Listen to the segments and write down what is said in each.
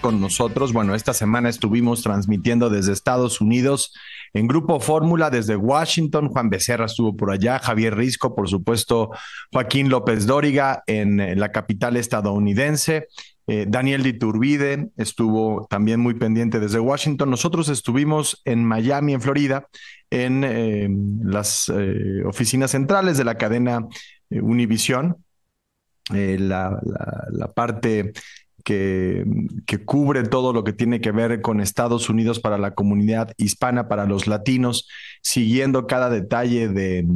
con nosotros. Bueno, esta semana estuvimos transmitiendo desde Estados Unidos en Grupo Fórmula desde Washington. Juan Becerra estuvo por allá, Javier Risco, por supuesto, Joaquín López Dóriga en la capital estadounidense. Eh, Daniel Diturbide estuvo también muy pendiente desde Washington. Nosotros estuvimos en Miami, en Florida, en eh, las eh, oficinas centrales de la cadena Univision. la, la, la, parte que, cubre todo lo que tiene que ver con Estados Unidos para la comunidad hispana, para los latinos, siguiendo cada detalle de,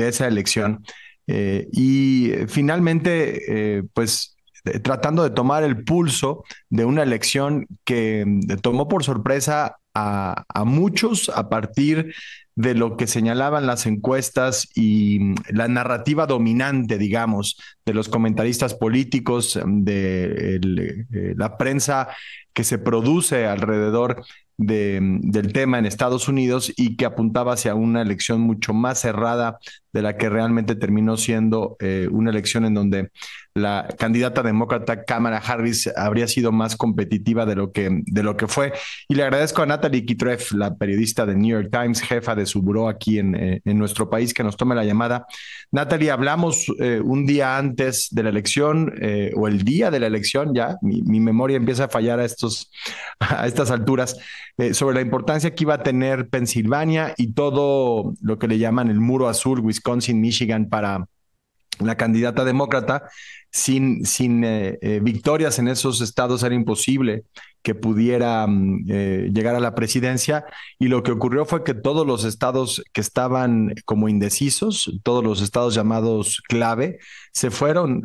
esa elección. Eh, y finalmente, eh, pues tratando de tomar el pulso de una elección que mm, tomó por sorpresa a, a muchos a partir de lo que señalaban las encuestas y mm, la narrativa dominante, digamos, de los comentaristas políticos, mm, de eh, la prensa que se produce alrededor mm, del tema en Estados Unidos y que apuntaba hacia una elección mucho más cerrada, de la que realmente terminó siendo eh, una elección en donde la candidata demócrata cámara Harris habría sido más competitiva de lo que, de lo que fue. Y le agradezco a Natalie Kitreff, la periodista de New York Times, jefa de su buró aquí en, eh, en nuestro país, que nos tome la llamada. Natalie, hablamos eh, un día antes de la elección o el día de la elección, ya mi, memoria empieza a fallar a, estos, a estas alturas, sobre la importancia que iba a tener Pensilvania y todo lo que le llaman el muro azul, Wisconsin, Michigan para la candidata demócrata, sin, sin eh, eh, victorias en esos estados era imposible que pudiera mm, eh, llegar a la presidencia. Y lo que ocurrió fue que todos los estados que estaban como indecisos, todos los estados llamados clave, se fueron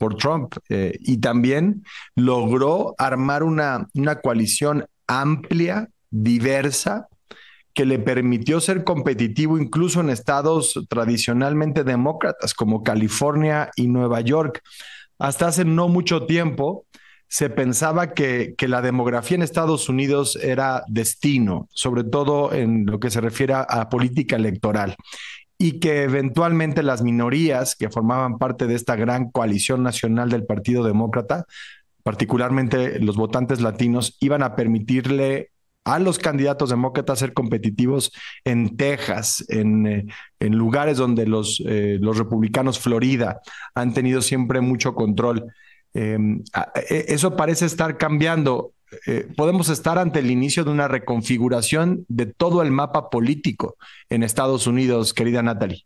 por Trump. y también logró armar una coalición amplia, diversa, que le permitió ser competitivo incluso en estados tradicionalmente demócratas como California y Nueva York. Hasta hace no mucho tiempo se pensaba que, la demografía en Estados Unidos era destino, sobre todo en lo que se refiere a política electoral y que eventualmente las minorías que formaban parte de esta gran coalición nacional del Partido Demócrata, particularmente los votantes latinos, iban a permitirle a los candidatos demócratas a ser competitivos en Texas, en, eh, en lugares donde los, eh, los republicanos, Florida, han tenido siempre mucho control. Em, e, e, eso parece estar cambiando. Eh, podemos estar ante el inicio de una reconfiguración de todo el mapa político en Estados Unidos, querida Natalie.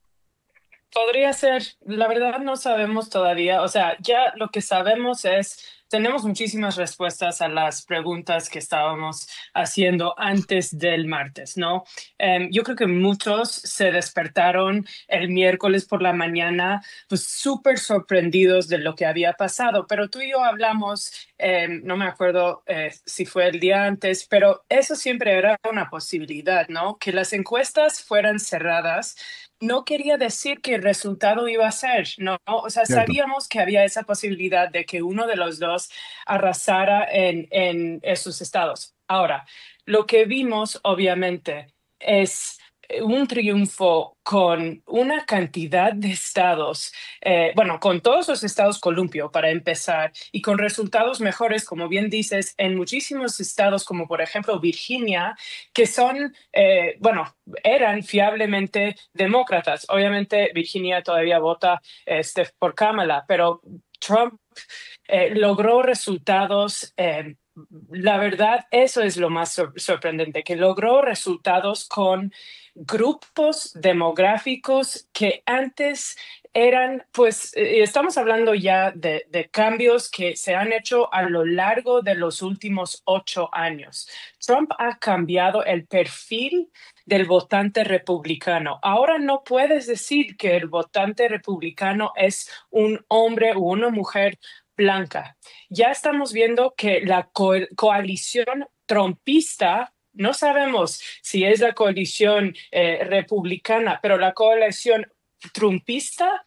Podría ser, la verdad no sabemos todavía, o sea, ya lo que sabemos es tenemos muchísimas respuestas a las preguntas que estábamos haciendo antes del martes, ¿no? Em, yo creo que muchos se despertaron el miércoles por la mañana, pues súper sorprendidos de lo que había pasado, pero tú y yo hablamos, em, no me acuerdo eh, si fue el día antes, pero eso siempre era una posibilidad, ¿no? Que las encuestas fueran cerradas no quería decir que el resultado iba a ser, ¿no? O sea, sabíamos que había esa posibilidad de que uno de los dos arrasara en, en esos estados. Ahora, lo que vimos obviamente es eh, un triunfo con una cantidad de estados, eh, bueno, con todos los estados columpio para empezar, y con resultados mejores, como bien dices, en muchísimos estados, como por ejemplo Virginia, que son, eh, bueno, eran fiablemente demócratas. Obviamente Virginia todavía vota este, por Kamala, pero Trump eh, logró resultados eh, la verdad, eso es lo más sorprendente, que logró resultados con grupos demográficos que antes eran, pues, eh, estamos hablando ya de, de, cambios que se han hecho a lo largo de los últimos ocho años. Trump ha cambiado el perfil del votante republicano. Ahora no puedes decir que el votante republicano es un hombre o una mujer blanca. Ya estamos viendo que la coalición trumpista, no sabemos si es la coalición eh, republicana, pero la coalición trumpista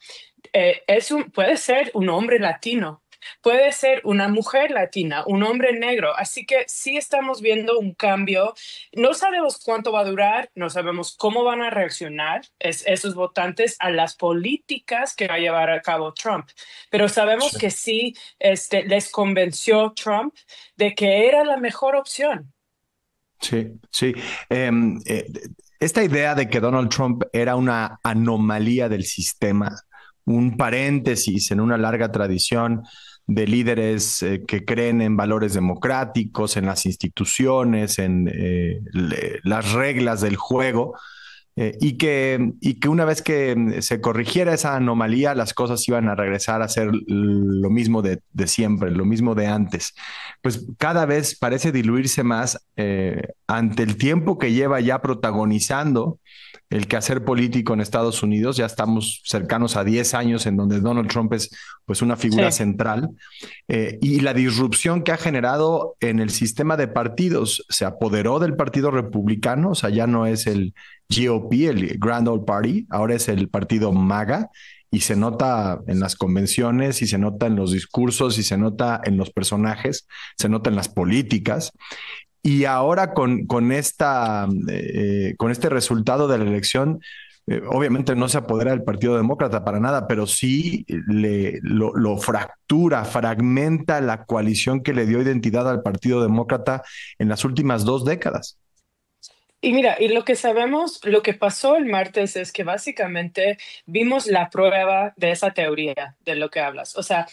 eh, es un, puede ser un hombre latino puede ser una mujer latina, un hombre negro. Así que sí estamos viendo un cambio. No sabemos cuánto va a durar, no sabemos cómo van a reaccionar esos votantes a las políticas que va a llevar a cabo Trump, pero sabemos que sí este, les convenció Trump de que era la mejor opción. Sí, sí. Em, eh, esta idea de que Donald Trump era una anomalía del sistema, un paréntesis en una larga tradición de líderes eh, que creen en valores democráticos, en las instituciones, en eh, las reglas del juego, eh, y, que, y que una vez que mm, se corrigiera esa anomalía, las cosas iban a regresar a ser lo mismo de, de siempre, lo mismo de antes. Pues cada vez parece diluirse más ante el tiempo que lleva ya protagonizando el quehacer político en Estados Unidos. Ya estamos cercanos a 10 años en donde Donald Trump es pues, una figura central. Eh, y la disrupción que ha generado en el sistema de partidos. Se apoderó del Partido Republicano, o sea, ya no es el GOP, el Grand Old Party, ahora es el partido MAGA. Y se nota en las convenciones, y se nota en los discursos, y se nota en los personajes, se nota en las políticas. Y ahora con, con, esta, eh, con este resultado de la elección, eh, obviamente no se apodera del Partido Demócrata para nada, pero sí eh, lo, lo, fractura, fragmenta la coalición que le dio identidad al Partido Demócrata en las últimas dos décadas. Y mira, y lo que sabemos, lo que pasó el martes es que básicamente vimos la prueba de esa teoría de lo que hablas. O sea,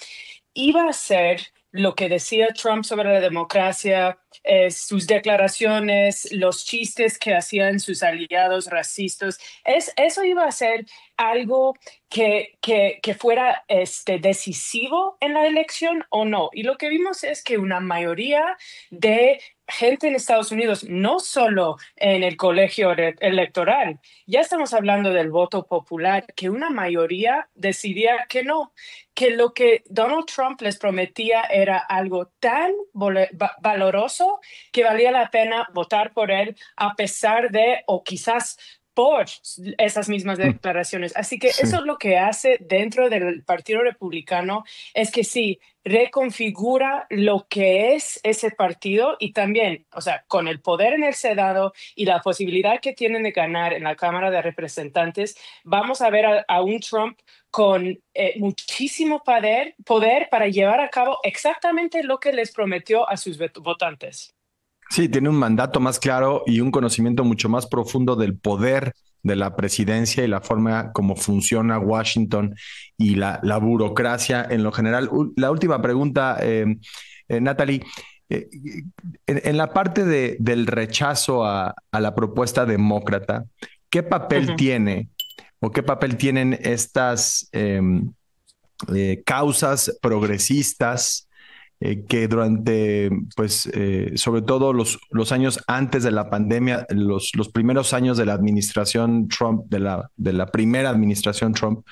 iba a ser lo que decía Trump sobre la democracia, eh, sus declaraciones, los chistes que hacían sus aliados racistas, es, eso iba a ser algo que, que, que, fuera este, decisivo en la elección o no. Y lo que vimos es que una mayoría de gente en Estados Unidos, no solo en el colegio electoral, ya estamos hablando del voto popular, que una mayoría decidía que no, que lo que Donald Trump les prometía era algo tan valoroso que valía la pena votar por él a pesar de, o quizás por esas mismas mm. declaraciones. Así que eso es lo que hace dentro del Partido Republicano, es que sí, reconfigura lo que es ese partido y también, o sea, con el poder en el Senado y la posibilidad que tienen de ganar en la Cámara de Representantes, vamos a ver a, un Trump con eh, muchísimo poder, poder para llevar a cabo exactamente lo que les prometió a sus votantes. Sí, tiene un mandato más claro y un conocimiento mucho más profundo del poder de la presidencia y la forma como funciona Washington y la, la burocracia en lo general. la última pregunta, eh, eh, Natalie. Eh, en, la parte de, del rechazo a, la propuesta demócrata, ¿qué papel tiene o qué papel tienen estas em, causas progresistas eh, que durante, pues, eh, sobre todo los, los años antes de la pandemia, los, los primeros años de la administración Trump, de la, de la primera administración Trump,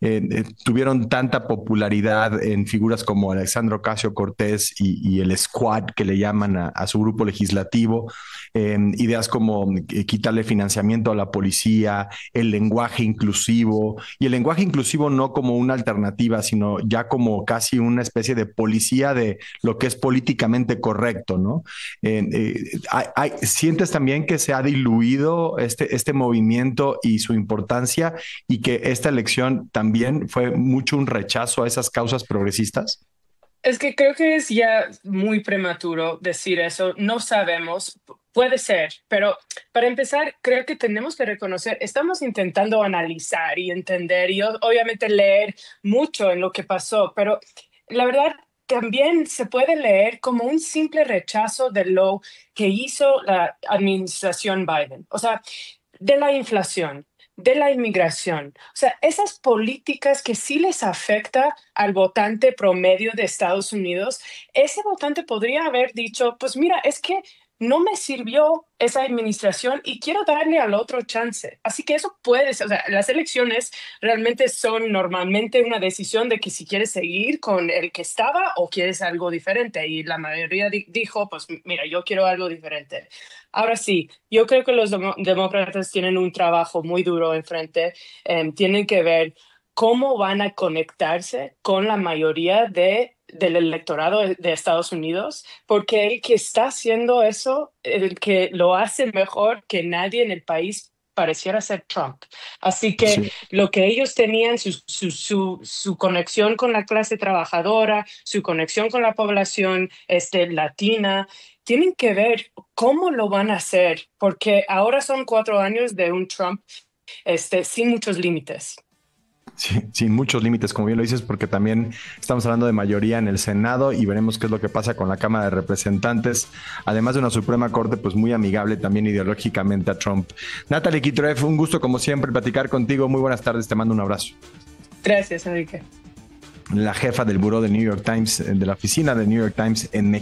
eh, tuvieron tanta popularidad en figuras como Alexandro Casio Cortés y, el Squad que le llaman a, a su grupo legislativo, ideas como quitarle financiamiento a la policía, el lenguaje inclusivo, y el lenguaje inclusivo no como una alternativa, sino ya como casi una especie de policía de lo que es políticamente correcto, ¿no? Eh, ¿Sientes también que se ha diluido este, este movimiento y su importancia y que esta elección también fue mucho un rechazo a esas causas progresistas? Es que creo que es ya muy prematuro decir eso. No sabemos, puede ser, pero para empezar, creo que tenemos que reconocer, estamos intentando analizar y entender y obviamente leer mucho en lo que pasó, pero la verdad también se puede leer como un simple rechazo de lo que hizo la administración Biden, o sea, de la inflación, de la inmigración, o sea, esas políticas que sí les afecta al votante promedio de Estados Unidos, ese votante podría haber dicho, pues mira, es que no me sirvió esa administración y quiero darle al otro chance. Así que eso puede ser, o sea, las elecciones realmente son normalmente una decisión de que si quieres seguir con el que estaba o quieres algo diferente. Y la mayoría dijo, pues mira, yo quiero algo diferente. Ahora sí, yo creo que los demócratas tienen un trabajo muy duro enfrente, em, tienen que ver cómo van a conectarse con la mayoría de, del electorado de Estados Unidos, porque el que está haciendo eso, el que lo hace mejor que nadie en el país pareciera ser Trump. Así que lo que ellos tenían, su, su, su, su, conexión con la clase trabajadora, su conexión con la población este, latina, tienen que ver cómo lo van a hacer, porque ahora son cuatro años de un Trump este, sin muchos límites sin muchos límites, como bien lo dices, porque también estamos hablando de mayoría en el Senado y veremos qué es lo que pasa con la Cámara de Representantes, además de una Suprema Corte pues muy amigable también ideológicamente a Trump. Natalie Kitrev, un gusto como siempre platicar contigo, muy buenas tardes, te mando un abrazo. Gracias, Enrique. La jefa del Buró de New York Times, de la oficina de New York Times en México.